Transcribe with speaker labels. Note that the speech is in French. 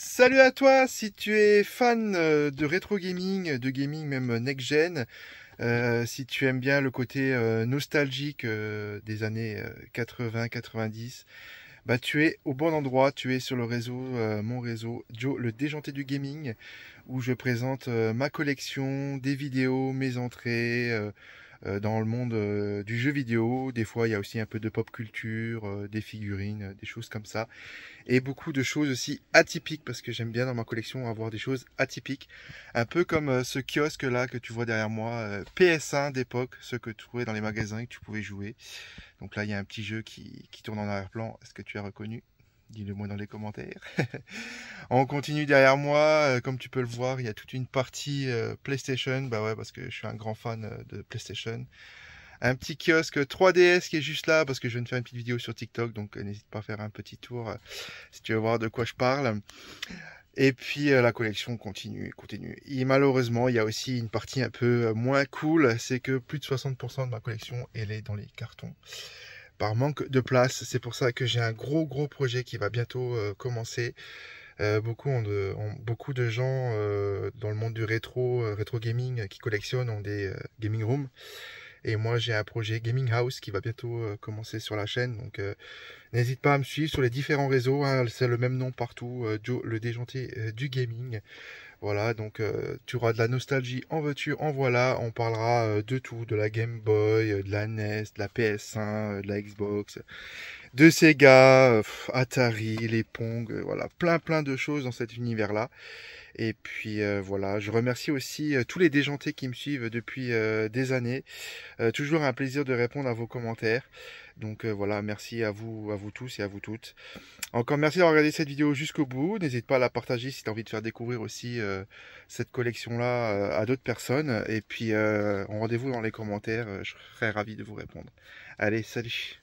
Speaker 1: Salut à toi si tu es fan euh, de rétro gaming, de gaming même next-gen, euh, si tu aimes bien le côté euh, nostalgique des années 80-90, bah tu es au bon endroit, tu es sur le réseau, mon réseau, Joe le déjanté du gaming, où je présente ma collection, des vidéos, mes entrées euh, dans le monde euh, du jeu vidéo. Des fois, il y a aussi un peu de pop culture, euh, des figurines, des choses comme ça. Et beaucoup de choses aussi atypiques, parce que j'aime bien dans ma collection avoir des choses atypiques. Un peu comme ce kiosque là que tu vois derrière moi, PS1 d'époque, ce que tu trouvais dans les magasins et que tu pouvais jouer. Donc là, il y a un petit jeu qui, qui tourne en arrière-plan. Est-ce que tu as reconnu Dis-le moi dans les commentaires. on continue derrière moi. Euh, comme tu peux le voir, il y a toute une partie euh, PlayStation. Bah ouais, parce que je suis un grand fan euh, de PlayStation. Un petit kiosque 3DS qui est juste là parce que je viens de faire une petite vidéo sur TikTok. Donc n'hésite pas à faire un petit tour si tu veux voir de quoi je parle. Et puis la collection continue, continue. Et malheureusement, il y a aussi une partie un peu moins cool, c'est que plus de 60% de ma collection, elle est dans les cartons par manque de place. C'est pour ça que j'ai un gros gros projet qui va bientôt euh, commencer. Euh, beaucoup, de, beaucoup de gens euh, dans le monde du rétro, rétro gaming qui collectionnent ont des gaming rooms. Et moi j'ai un projet Gaming House qui va bientôt commencer sur la chaîne. Donc n'hésite pas à me suivre sur les différents réseaux. Hein. C'est le même nom partout, Joe, le déjanté du gaming. Voilà, donc euh, tu auras de la nostalgie en veux-tu, en voilà. On parlera euh, de tout, de la Game Boy, euh, de la NES, de la PS1, de la Xbox, de Sega, Atari, les Pong, voilà, plein plein de choses dans cet univers-là. Et puis voilà, je remercie aussi tous les déjantés qui me suivent depuis des années. toujours un plaisir de répondre à vos commentaires. Donc voilà, merci à vous, à vous tous et à vous toutes. Encore merci d'avoir regardé cette vidéo jusqu'au bout. N'hésite pas à la partager si tu as envie de faire découvrir aussi euh, cette collection-là euh, à d'autres personnes. Et puis, euh, on rendez-vous dans les commentaires. Je serais ravi de vous répondre. Allez, salut